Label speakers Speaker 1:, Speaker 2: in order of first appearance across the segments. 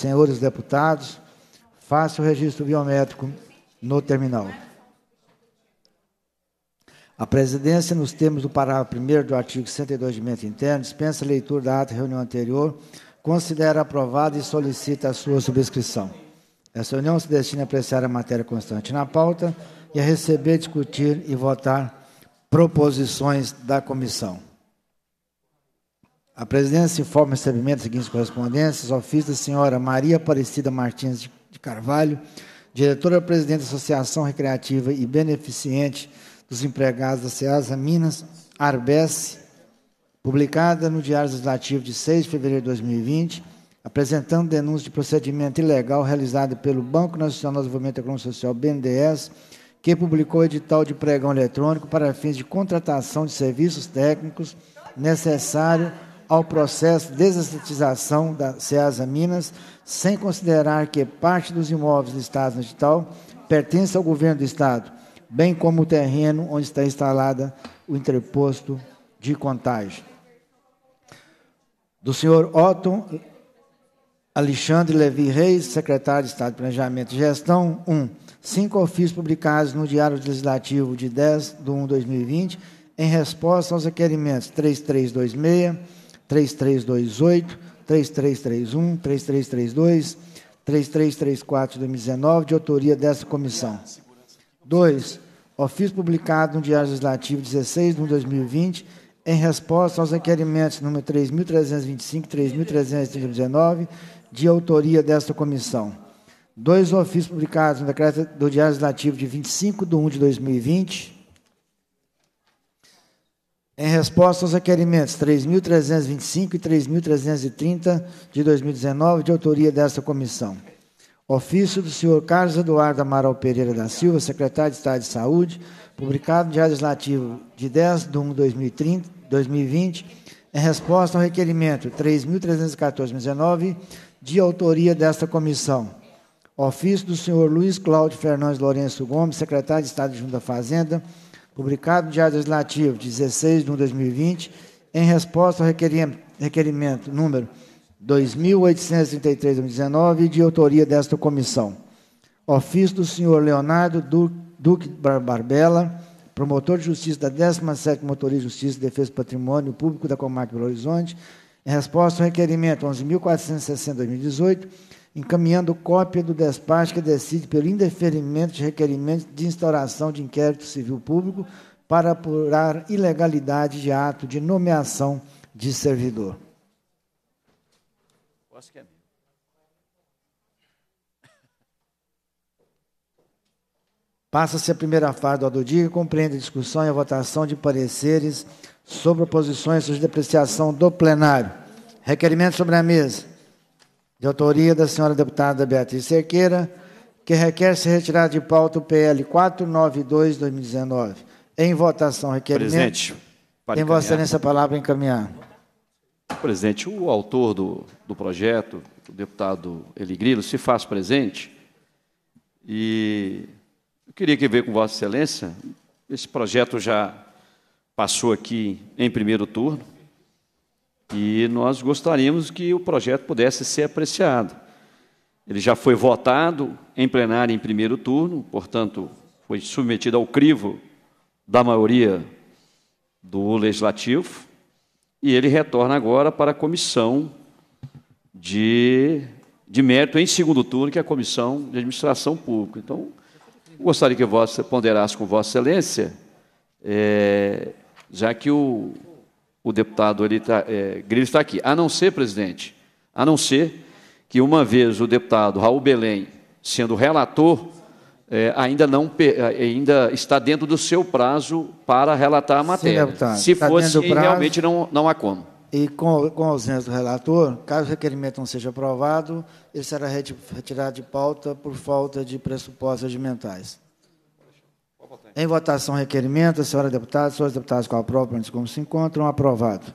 Speaker 1: Senhores deputados, faça o registro biométrico no terminal. A presidência, nos termos do parágrafo 1 do artigo 102 de Mento Interno, dispensa a leitura da ata reunião anterior, considera aprovada e solicita a sua subscrição. Essa reunião se destina a apreciar a matéria constante na pauta e a receber, discutir e votar proposições da comissão. A presidência informa o recebimento das seguintes correspondências: ofício da senhora Maria Aparecida Martins de Carvalho, diretora-presidente da Associação Recreativa e Beneficiente dos Empregados da SEASA Minas, Arbes, publicada no Diário Legislativo de 6 de fevereiro de 2020, apresentando denúncia de procedimento ilegal realizado pelo Banco Nacional de Desenvolvimento Econômico Social, BNDES, que publicou edital de pregão eletrônico para fins de contratação de serviços técnicos necessários ao processo de desestatização da SEASA Minas, sem considerar que parte dos imóveis do Estado no edital pertence ao governo do Estado, bem como o terreno onde está instalada o interposto de contagem. Do senhor Otton Alexandre Levi Reis, secretário de Estado de Planejamento e Gestão, 1. Um, cinco ofícios publicados no Diário Legislativo de 10 de 1 de 2020, em resposta aos requerimentos 3326, 3328, 3331, 3332, 3334 de 2019, de autoria dessa comissão. 2. Ofício publicado no Diário Legislativo 16 de 2020, em resposta aos requerimentos número 3.325 3.319, de autoria desta comissão. Dois ofícios publicados no decreto do Diário Legislativo de 25 de 1 de 2020, em resposta aos requerimentos 3.325 e 3.330 de 2019, de autoria desta comissão. Ofício do senhor Carlos Eduardo Amaral Pereira da Silva, secretário de Estado de Saúde, publicado no Diário Legislativo de 10 de 1 de 2020, em resposta ao requerimento 3.314-19, de autoria desta comissão. Ofício do senhor Luiz Cláudio Fernandes Lourenço Gomes, secretário de Estado de Junta da Fazenda, publicado no Diário Legislativo 16 de 1 de 2020, em resposta ao requerimento, requerimento número 2833-2019 e de autoria desta comissão. Ofício do senhor Leonardo Duque Barbella promotor de justiça da 17 Motoria de Justiça e Defesa do Patrimônio Público da Comarca Belo Horizonte, em resposta ao requerimento 11.460-2018, encaminhando cópia do despacho que decide pelo indeferimento de requerimento de instauração de inquérito civil público para apurar ilegalidade de ato de nomeação de servidor. Posso que é Passa-se a primeira fase do do dia, que compreende a discussão e a votação de pareceres sobre proposições de depreciação do plenário. Requerimento sobre a mesa de autoria da senhora deputada Beatriz Cerqueira, que requer ser retirado de pauta o PL 492-2019. Em votação, requerimento. Presidente, para Tem Vossa Excelência a palavra encaminhar.
Speaker 2: Presidente, o autor do, do projeto, o deputado Eli Grilo, se faz presente e eu queria que ver com Vossa Excelência, esse projeto já passou aqui em primeiro turno, e nós gostaríamos que o projeto pudesse ser apreciado. Ele já foi votado em plenário em primeiro turno, portanto, foi submetido ao crivo da maioria do legislativo, e ele retorna agora para a comissão de, de mérito em segundo turno, que é a comissão de administração pública. Então, gostaria que você ponderasse com Vossa Excelência, é, já que o o deputado ele tá, é, está aqui. A não ser, presidente, a não ser que uma vez o deputado Raul Belém, sendo relator, é, ainda, não, é, ainda está dentro do seu prazo para relatar a matéria. Sim, deputado, Se fosse, prazo, realmente não, não há como.
Speaker 1: E com, com a ausência do relator, caso o requerimento não seja aprovado, ele será retirado de pauta por falta de pressupostos regimentais. Em votação, requerimento. A senhora deputada, senhores deputados com a própria, antes como se encontram, aprovado.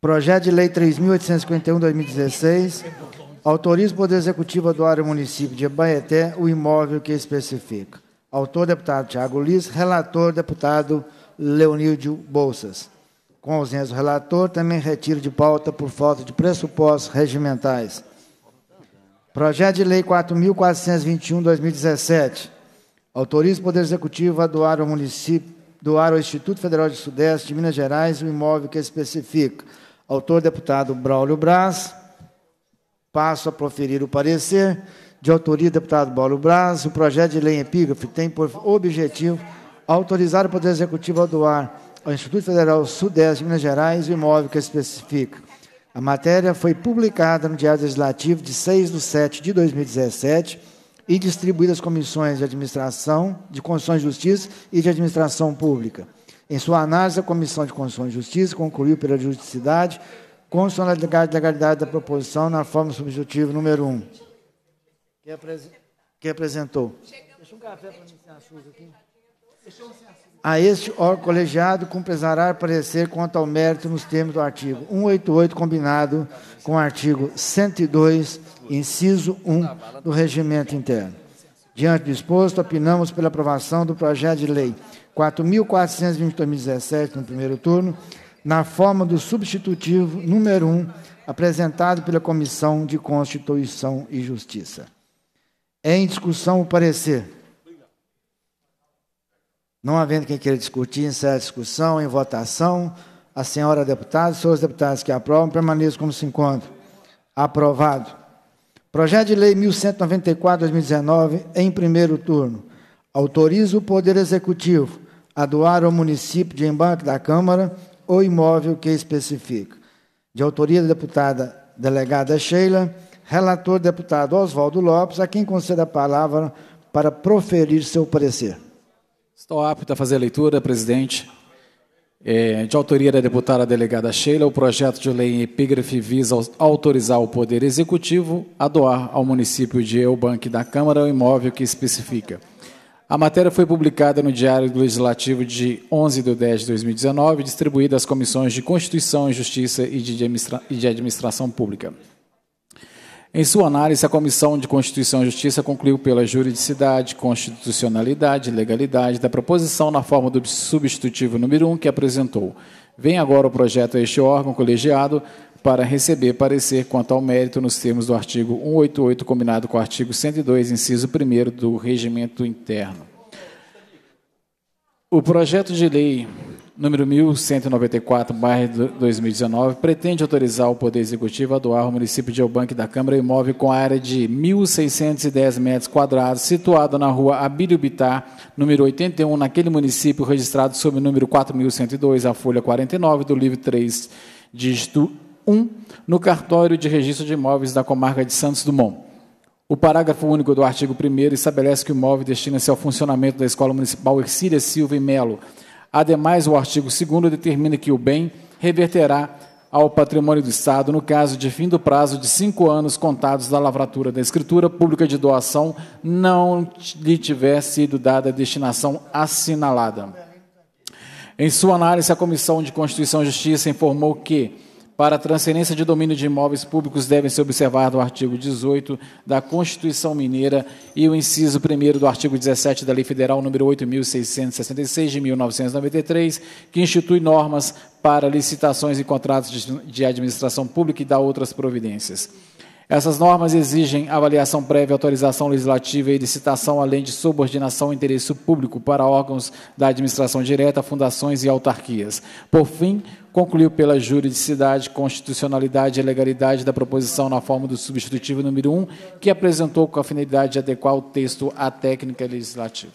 Speaker 1: Projeto de Lei 3.851-2016 autoriza o Poder Executivo a doar ao município de Ibaeté o imóvel que especifica. Autor, deputado Tiago Liz. Relator, deputado Leonídio Bolsas. Com ausência do relator, também retiro de pauta por falta de pressupostos regimentais. Projeto de Lei 4.421-2017. Autoriza o Poder Executivo a doar ao município, doar ao Instituto Federal de Sudeste de Minas Gerais o imóvel que especifica. Autor deputado Braulio Braz. Passo a proferir o parecer. De autoria deputado Braulio Braz, o projeto de lei em epígrafe tem por objetivo autorizar o Poder Executivo a doar ao Instituto Federal Sudeste de Minas Gerais o imóvel que especifica. A matéria foi publicada no Diário Legislativo de 6 de 7 de 2017 e distribuída às comissões de administração, de Constituição e Justiça e de Administração Pública. Em sua análise, a Comissão de Constituição e Justiça concluiu pela juridicidade, constitucionalidade e legalidade da proposição na forma subjetiva número 1. Que, apresentou? Deixa um café para mim, aqui. Deixa um a este órgão colegiado compensará parecer quanto ao mérito nos termos do artigo 188, combinado com o artigo 102, inciso 1 do regimento interno. Diante do exposto, opinamos pela aprovação do projeto de lei 4.420-2017, no primeiro turno, na forma do substitutivo número 1, apresentado pela Comissão de Constituição e Justiça. É em discussão o parecer. Não havendo quem queira discutir, encerra a discussão em votação. A senhora deputada, senhores deputados que aprovam, permaneçam como se encontram. Aprovado. Projeto de Lei 1194-2019, em primeiro turno. Autoriza o Poder Executivo a doar ao município de embarque da Câmara o imóvel que especifica. De autoria da deputada delegada Sheila, relator deputado Oswaldo Lopes, a quem conceda a palavra para proferir seu parecer.
Speaker 3: Estou apto a fazer a leitura, presidente. É, de autoria da deputada delegada Sheila, o projeto de lei em epígrafe visa autorizar o Poder Executivo a doar ao município de Eubank da Câmara o imóvel que especifica. A matéria foi publicada no Diário Legislativo de 11 de 10 de 2019, distribuída às comissões de Constituição e Justiça e de Administração Pública. Em sua análise, a Comissão de Constituição e Justiça concluiu pela juridicidade, constitucionalidade e legalidade da proposição na forma do substitutivo número 1 que apresentou. Vem agora o projeto a este órgão colegiado para receber parecer quanto ao mérito nos termos do artigo 188, combinado com o artigo 102, inciso 1 do Regimento Interno. O projeto de lei número 1194, barra 2019, pretende autorizar o Poder Executivo a doar ao município de Elbanque da Câmara imóvel com área de 1.610 metros quadrados, situado na rua Abílio Bitar, número 81, naquele município registrado sob o número 4.102, a folha 49 do livro 3, dígito 1, no cartório de registro de imóveis da comarca de Santos Dumont. O parágrafo único do artigo 1 estabelece que o imóvel destina-se ao funcionamento da Escola Municipal Ercília Silva e Melo, Ademais, o artigo 2 determina que o bem reverterá ao patrimônio do Estado no caso de fim do prazo de cinco anos contados da lavratura da escritura pública de doação não lhe tiver sido dada a destinação assinalada. Em sua análise, a Comissão de Constituição e Justiça informou que para a transferência de domínio de imóveis públicos devem ser observados o artigo 18 da Constituição Mineira e o inciso 1 do artigo 17 da Lei Federal nº 8.666 de 1993, que institui normas para licitações e contratos de administração pública e dá outras providências. Essas normas exigem avaliação prévia, autorização legislativa e licitação, além de subordinação ao interesse público para órgãos da administração direta, fundações e autarquias. Por fim, concluiu pela juridicidade, constitucionalidade e legalidade da proposição na forma do substitutivo número 1, que apresentou com a finalidade de adequar o texto à técnica legislativa.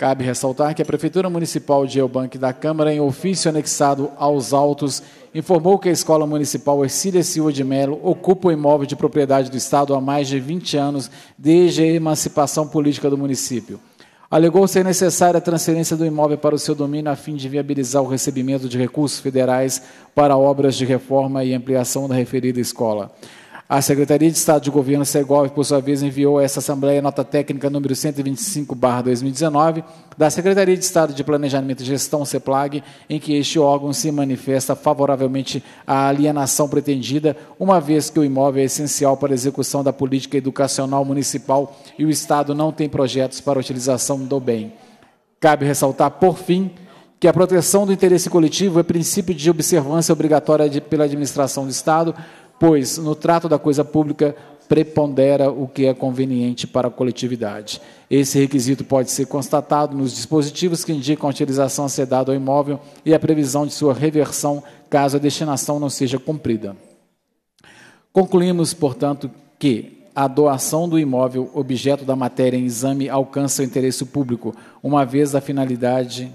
Speaker 3: Cabe ressaltar que a Prefeitura Municipal de Eubank da Câmara, em ofício anexado aos autos, informou que a Escola Municipal Ercília Silva de Melo ocupa o imóvel de propriedade do Estado há mais de 20 anos, desde a emancipação política do município. Alegou ser necessária a transferência do imóvel para o seu domínio a fim de viabilizar o recebimento de recursos federais para obras de reforma e ampliação da referida escola. A Secretaria de Estado de Governo, SEGOV, por sua vez, enviou a essa Assembleia nota técnica número 125-2019 da Secretaria de Estado de Planejamento e Gestão, CEPLAG, em que este órgão se manifesta favoravelmente à alienação pretendida, uma vez que o imóvel é essencial para a execução da política educacional municipal e o Estado não tem projetos para a utilização do bem. Cabe ressaltar, por fim, que a proteção do interesse coletivo é princípio de observância obrigatória de, pela administração do Estado, pois no trato da coisa pública prepondera o que é conveniente para a coletividade. Esse requisito pode ser constatado nos dispositivos que indicam a utilização a ser dada ao imóvel e a previsão de sua reversão caso a destinação não seja cumprida. Concluímos, portanto, que a doação do imóvel objeto da matéria em exame alcança o interesse público, uma vez a finalidade,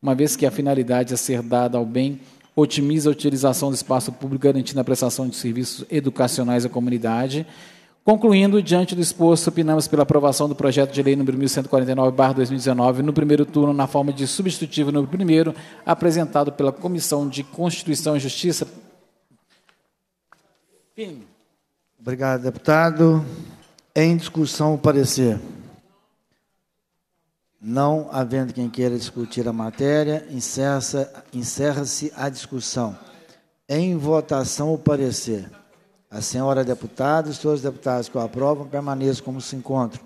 Speaker 3: uma vez que a finalidade a ser dada ao bem otimiza a utilização do espaço público, garantindo a prestação de serviços educacionais à comunidade. Concluindo, diante do exposto, opinamos pela aprovação do projeto de lei número 1149-2019, no primeiro turno, na forma de substitutivo número primeiro, apresentado pela Comissão de Constituição e Justiça. Fim. Obrigado, deputado.
Speaker 1: Em discussão, o parecer. Não havendo quem queira discutir a matéria, encerra-se a discussão. Em votação, o parecer. A senhora deputada e os senhores deputados que o aprovam permaneçam como se encontram.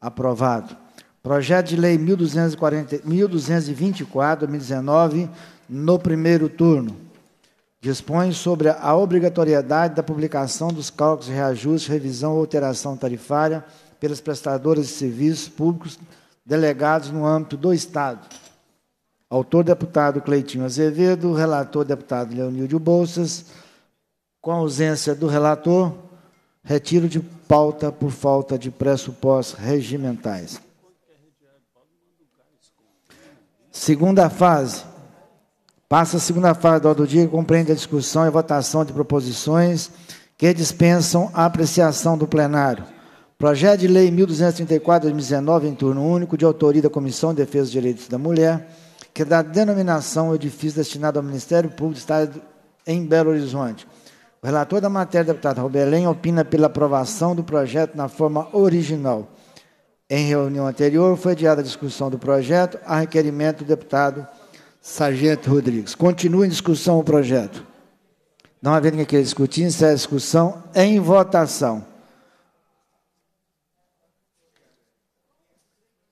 Speaker 1: Aprovado. Projeto de Lei 1224, 2019, no primeiro turno. Dispõe sobre a obrigatoriedade da publicação dos cálculos de reajuste, revisão ou alteração tarifária pelas prestadoras de serviços públicos delegados no âmbito do Estado. Autor, deputado Cleitinho Azevedo, relator, deputado Leonildo Bolsas. Com ausência do relator, retiro de pauta por falta de pressupostos regimentais. Segunda fase. Passa a segunda fase ordem do dia, que compreende a discussão e votação de proposições que dispensam a apreciação do plenário Projeto de Lei 1234-2019, em turno único, de autoria da Comissão de Defesa dos Direitos da Mulher, que é dá denominação ao edifício destinado ao Ministério Público do Estado em Belo Horizonte. O relator da matéria, deputado Robelém, opina pela aprovação do projeto na forma original. Em reunião anterior, foi adiada a discussão do projeto a requerimento do deputado Sargento Rodrigues. Continua em discussão o projeto. Não havendo ninguém queira discutir, encerra a discussão em votação.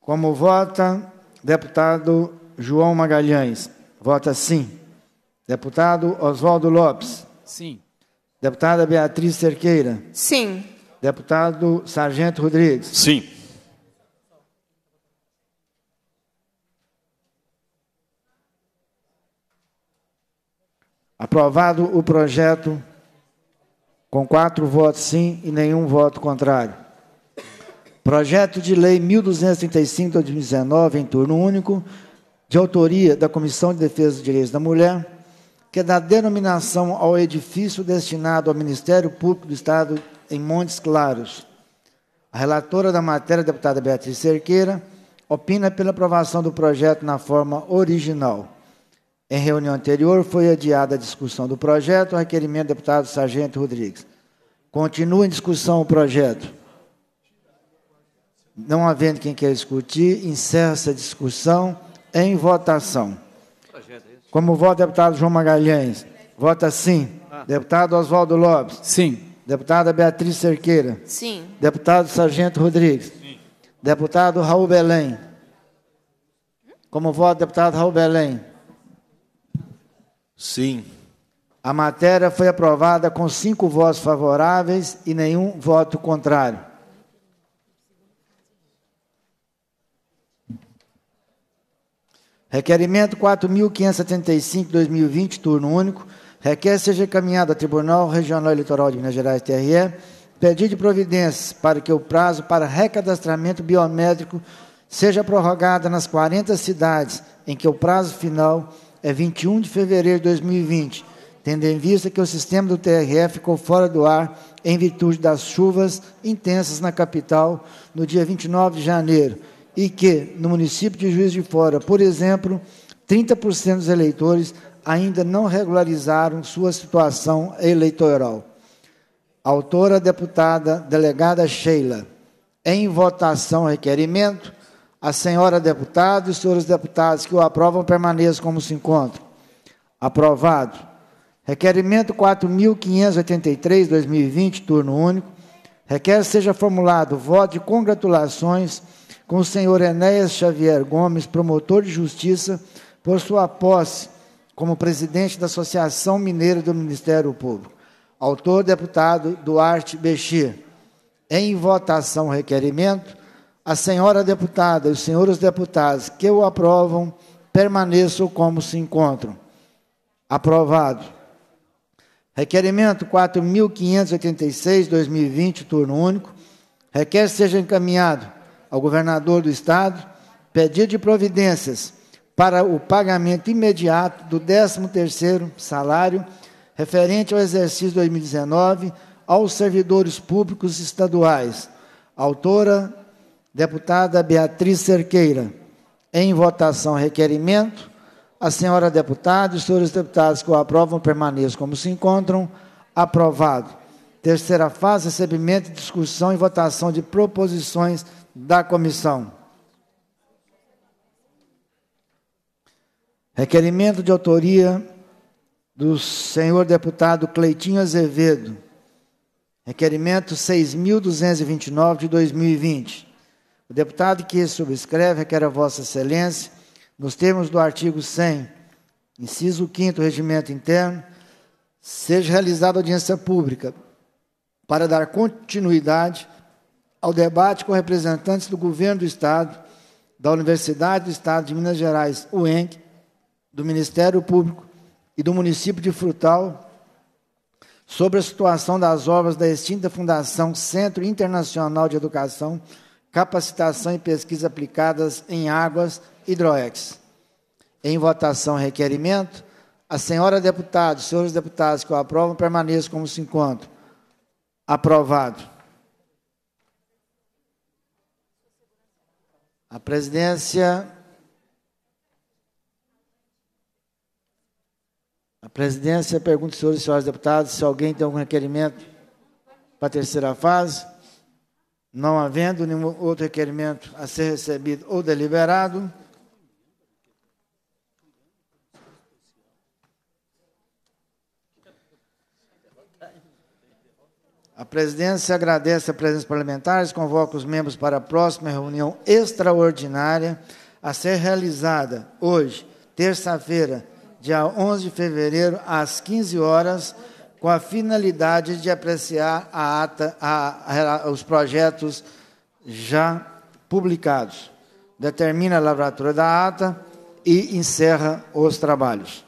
Speaker 1: Como vota deputado João Magalhães? Vota sim. Deputado Oswaldo Lopes? Sim. Deputada Beatriz Cerqueira? Sim. Deputado Sargento Rodrigues? Sim. Aprovado o projeto com quatro votos sim e nenhum voto contrário. Projeto de Lei 1235-2019, em turno único, de autoria da Comissão de Defesa dos Direitos da Mulher, que é dá denominação ao edifício destinado ao Ministério Público do Estado em Montes Claros. A relatora da matéria, deputada Beatriz Cerqueira, opina pela aprovação do projeto na forma original. Em reunião anterior, foi adiada a discussão do projeto, a requerimento do deputado Sargento Rodrigues. Continua em discussão o projeto. Não havendo quem queira discutir, encerra essa discussão em votação. Como voto, deputado João Magalhães? Vota sim. Deputado Oswaldo Lopes? Sim. Deputada Beatriz Cerqueira? Sim. Deputado Sargento Rodrigues? Sim. Deputado Raul Belém? Como voto, deputado Raul Belém? Sim. A matéria foi aprovada com cinco votos favoráveis e nenhum voto contrário. Requerimento 4.575, 2020, turno único. Requer seja encaminhado ao Tribunal Regional Eleitoral de Minas Gerais, TRE, pedido de providências para que o prazo para recadastramento biométrico seja prorrogado nas 40 cidades em que o prazo final é 21 de fevereiro de 2020, tendo em vista que o sistema do TRE ficou fora do ar em virtude das chuvas intensas na capital no dia 29 de janeiro e que, no município de Juiz de Fora, por exemplo, 30% dos eleitores ainda não regularizaram sua situação eleitoral. Autora deputada delegada Sheila. Em votação requerimento, a senhora deputada e os senhores deputados que o aprovam permaneçam como se encontram. Aprovado. Requerimento 4583/2020, turno único. Requer seja formulado voto de congratulações com o senhor Enéas Xavier Gomes, promotor de justiça, por sua posse como presidente da Associação Mineira do Ministério Público. Autor, deputado Duarte Bexir. Em votação requerimento, a senhora deputada e os senhores deputados que o aprovam permaneçam como se encontram. Aprovado. Requerimento 4586/2020, turno único, requer seja encaminhado ao governador do Estado pedido de providências para o pagamento imediato do 13º salário referente ao exercício 2019 aos servidores públicos estaduais. Autora, deputada Beatriz Cerqueira. Em votação, requerimento. A senhora deputada e os senhores deputados que o aprovam permaneçam como se encontram. Aprovado. Terceira fase, recebimento, discussão e votação de proposições da comissão. Requerimento de autoria do senhor deputado Cleitinho Azevedo. Requerimento 6.229 de 2020. O deputado que subscreve requer a Vossa Excelência, nos termos do artigo 100, inciso 5 do Regimento Interno, seja realizada audiência pública para dar continuidade ao debate com representantes do governo do Estado, da Universidade do Estado de Minas Gerais, UENG, do Ministério Público e do município de Frutal sobre a situação das obras da extinta Fundação Centro Internacional de Educação, Capacitação e Pesquisa Aplicadas em Águas Hidroex. Em votação requerimento, a senhora deputada, senhores deputados que o aprovam, permaneçam como se encontram. Aprovado. A presidência. A presidência pergunta, senhores e senhoras deputados, se alguém tem algum requerimento para a terceira fase. Não havendo nenhum outro requerimento a ser recebido ou deliberado. A presidência agradece a presença parlamentares, convoca os membros para a próxima reunião extraordinária a ser realizada hoje, terça-feira, dia 11 de fevereiro, às 15 horas, com a finalidade de apreciar a ata, a, a, os projetos já publicados. Determina a lavratura da ata e encerra os trabalhos.